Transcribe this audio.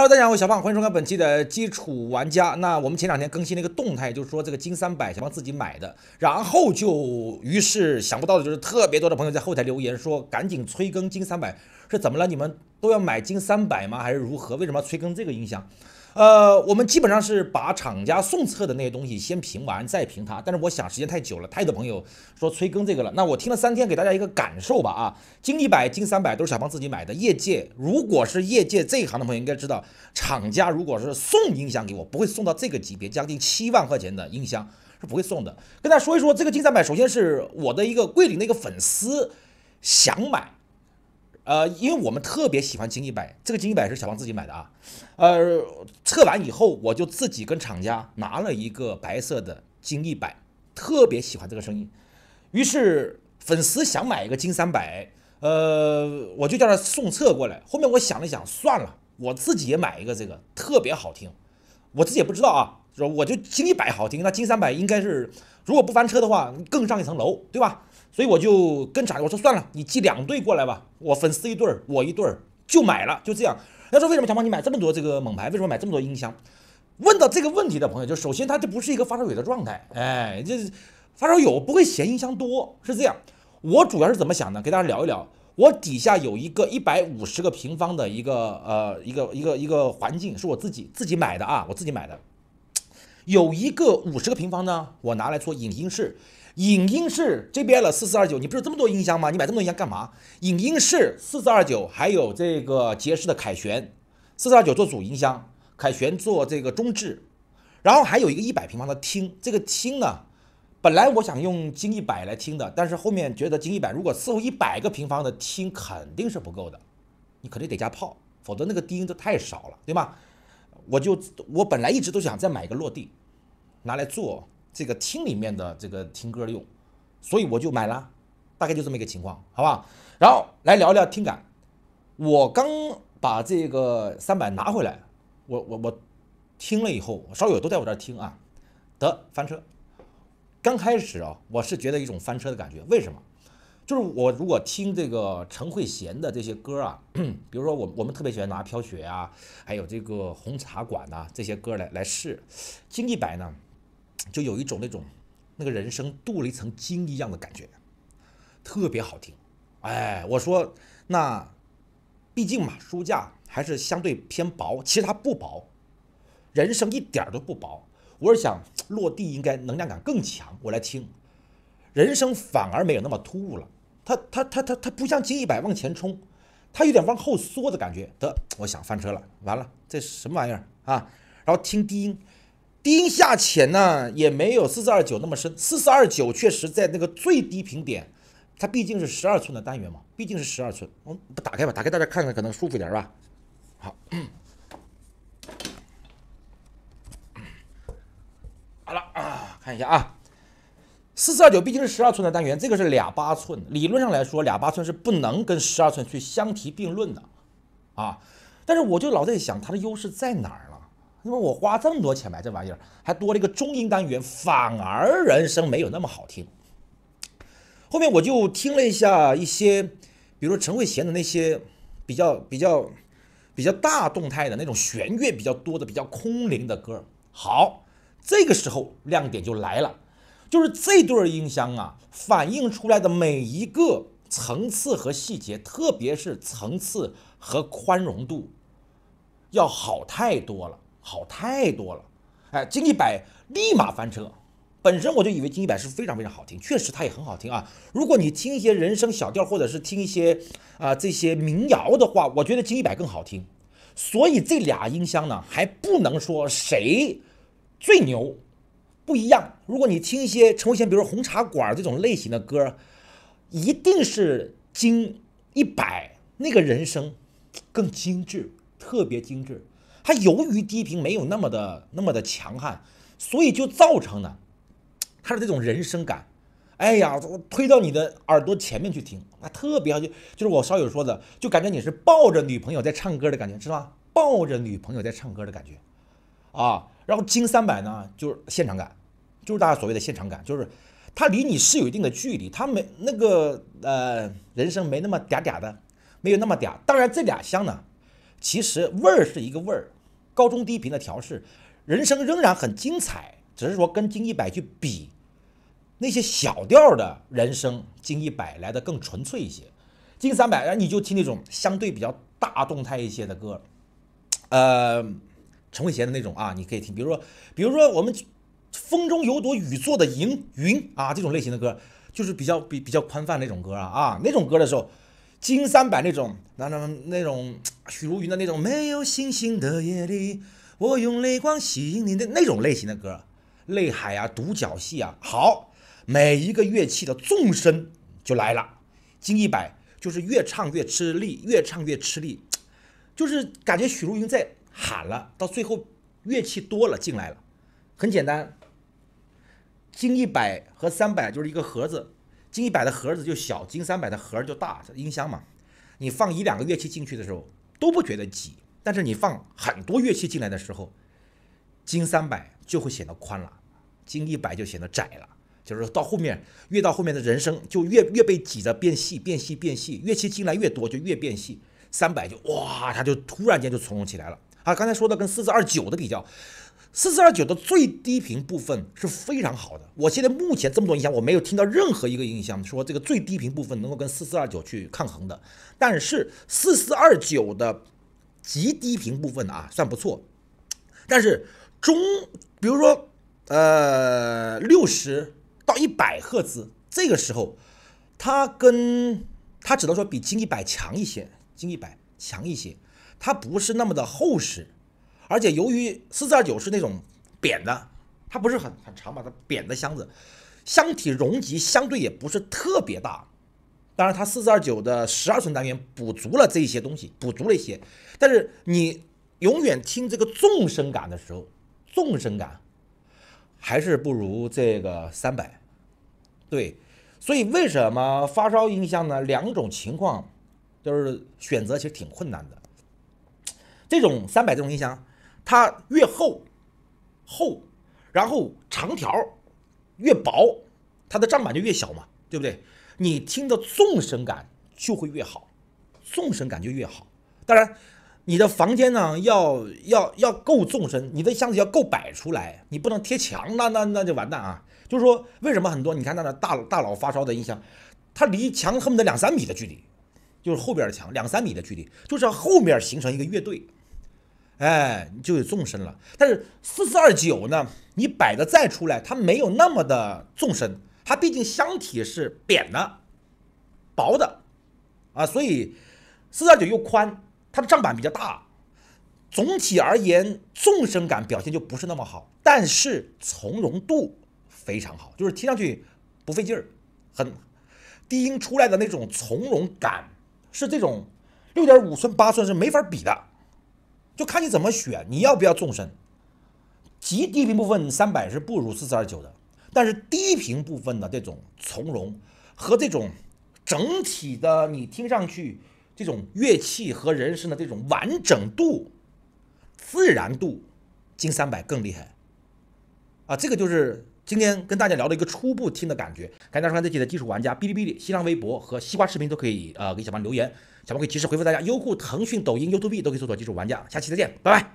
Hello，大家好，我是小胖，欢迎收看本期的基础玩家。那我们前两天更新了一个动态，就是说这个金三百想帮自己买的，然后就于是想不到的就是特别多的朋友在后台留言说，赶紧催更金三百是怎么了？你们都要买金三百吗？还是如何？为什么要催更这个音箱？呃，我们基本上是把厂家送测的那些东西先评完，再评它。但是我想时间太久了，太多朋友说催更这个了。那我听了三天，给大家一个感受吧。啊，金一百、金三百都是小胖自己买的。业界如果是业界这一行的朋友，应该知道，厂家如果是送音箱给我，不会送到这个级别，将近七万块钱的音箱是不会送的。跟大家说一说，这个金三百，首先是我的一个桂林的一个粉丝想买。呃，因为我们特别喜欢金一百，这个金一百是小王自己买的啊，呃，测完以后我就自己跟厂家拿了一个白色的金一百，特别喜欢这个声音，于是粉丝想买一个金三百，呃，我就叫他送测过来。后面我想了想，算了，我自己也买一个这个，特别好听，我自己也不知道啊，我就金一百好听，那金三百应该是如果不翻车的话，更上一层楼，对吧？所以我就跟厂我说算了，你寄两对过来吧，我粉丝一对儿，我一对儿就买了，就这样。他说为什么想帮你买这么多这个猛牌？为什么买这么多音箱？问到这个问题的朋友，就首先他这不是一个发烧友的状态，哎，这发烧友不会嫌音箱多，是这样。我主要是怎么想呢？给大家聊一聊，我底下有一个一百五十个平方的一个呃一个一个一个环境是我自己自己买的啊，我自己买的，有一个五十个平方呢，我拿来做影音室。影音室 JBL 四四二九，你不是这么多音箱吗？你买这么多音箱干嘛？影音室四四二九，还有这个杰士的凯旋四四二九做主音箱，凯旋做这个中置，然后还有一个一百平方的厅，这个厅呢，本来我想用金一百来听的，但是后面觉得金一百如果伺候一百个平方的厅肯定是不够的，你肯定得加炮，否则那个低音就太少了，对吗？我就我本来一直都想再买一个落地，拿来做。这个听里面的这个听歌用，所以我就买了，大概就这么一个情况，好吧？然后来聊聊听感。我刚把这个三百拿回来，我我我听了以后，我好友都在我这听啊，得翻车。刚开始啊，我是觉得一种翻车的感觉，为什么？就是我如果听这个陈慧娴的这些歌啊，比如说我我们特别喜欢拿飘雪啊，还有这个红茶馆呐这些歌来来试，金一百呢？就有一种那种，那个人声镀了一层金一样的感觉，特别好听。哎，我说那，毕竟嘛，书架还是相对偏薄，其实它不薄，人声一点都不薄。我是想落地应该能量感更强，我来听，人声反而没有那么突兀了。他他他他他不像金一百往前冲，他有点往后缩的感觉。得，我想翻车了，完了，这什么玩意儿啊？然后听低音。低下潜呢，也没有四四二九那么深。四四二九确实在那个最低频点，它毕竟是十二寸的单元嘛，毕竟是十二寸。我不打开吧？打开大家看看，可能舒服一点吧。好，好了啊，看一下啊。四四二九毕竟是十二寸的单元，这个是俩八寸。理论上来说，俩八寸是不能跟十二寸去相提并论的啊。但是我就老在想，它的优势在哪儿？因为我花这么多钱买这玩意儿，还多了一个中音单元，反而人声没有那么好听。后面我就听了一下一些，比如说陈慧娴的那些比较比较比较大动态的那种弦乐比较多的比较空灵的歌。好，这个时候亮点就来了，就是这对音箱啊，反映出来的每一个层次和细节，特别是层次和宽容度，要好太多了。好太多了，哎，金一百立马翻车。本身我就以为金一百是非常非常好听，确实它也很好听啊。如果你听一些人声小调，或者是听一些啊这些民谣的话，我觉得金一百更好听。所以这俩音箱呢，还不能说谁最牛，不一样。如果你听一些陈慧娴，比如《红茶馆》这种类型的歌，一定是金一百那个人声更精致，特别精致。它由于低频没有那么的那么的强悍，所以就造成了它的这种人声感。哎呀，推到你的耳朵前面去听，那特别好就就是我少友说的，就感觉你是抱着女朋友在唱歌的感觉，知道吗？抱着女朋友在唱歌的感觉。啊，然后金三百呢，就是现场感，就是大家所谓的现场感，就是它离你是有一定的距离，它没那个呃人声没那么嗲嗲的，没有那么嗲。当然这俩香呢，其实味儿是一个味儿。高中低频的调试，人生仍然很精彩，只是说跟金一百去比，那些小调的人生金一百来的更纯粹一些。金三百，然后你就听那种相对比较大动态一些的歌，呃，陈慧娴的那种啊，你可以听，比如说，比如说我们风中有朵雨做的云云啊，这种类型的歌，就是比较比比较宽泛那种歌啊啊那种歌的时候。金三百那种，那那那种许茹芸的那种没有星星的夜里，我用泪光吸引你的那种类型的歌，泪海啊，独角戏啊，好，每一个乐器的纵深就来了。金一百就是越唱越吃力，越唱越吃力，就是感觉许茹芸在喊了，到最后乐器多了进来了，很简单。金一百和三百就是一个盒子。金一百的盒子就小，金三百的盒就大，音箱嘛，你放一两个乐器进去的时候都不觉得挤，但是你放很多乐器进来的时候，金三百就会显得宽了，金一百就显得窄了，就是到后面越到后面的人声就越越被挤着变细变细变细，乐器进来越多就越变细，三百就哇，它就突然间就从容起来了啊！刚才说的跟四四二九的比较。四四二九的最低频部分是非常好的。我现在目前这么多音箱，我没有听到任何一个音箱说这个最低频部分能够跟四四二九去抗衡的。但是四四二九的极低频部分啊，算不错。但是中，比如说呃六十到一百赫兹，这个时候它跟它只能说比金一百强一些，金一百强一些，它不是那么的厚实。而且由于四四二九是那种扁的，它不是很很长嘛，它扁的箱子，箱体容积相对也不是特别大。当然，它四四二九的十二寸单元补足了这一些东西，补足了一些。但是你永远听这个纵深感的时候，纵深感还是不如这个三百。对，所以为什么发烧音箱呢？两种情况，就是选择其实挺困难的。这种三百这种音箱。它越厚，厚，然后长条儿越薄，它的账板就越小嘛，对不对？你听的纵深感就会越好，纵深感就越好。当然，你的房间呢要要要够纵深，你的箱子要够摆出来，你不能贴墙，那那那就完蛋啊！就是说，为什么很多你看那那大大佬发烧的音箱，它离墙恨不得两三米的距离，就是后边的墙两三米的距离，就是后面形成一个乐队。哎，你就有纵深了。但是四四二九呢，你摆的再出来，它没有那么的纵深，它毕竟箱体是扁的、薄的，啊，所以四四二九又宽，它的账板比较大，总体而言纵深感表现就不是那么好。但是从容度非常好，就是听上去不费劲儿，很低音出来的那种从容感是这种六点五寸、八寸是没法比的。就看你怎么选，你要不要纵深？极低频部分三百是不如四四二九的，但是低频部分的这种从容和这种整体的你听上去这种乐器和人声的这种完整度、自然度，金三百更厉害啊！这个就是。今天跟大家聊了一个初步听的感觉，谢大家收看这期的基础玩家，哔哩哔哩、新浪微博和西瓜视频都可以呃给小胖留言，小胖可以及时回复大家。优酷、腾讯、抖音、YouTube 都可以搜索“基础玩家”，下期再见，拜拜。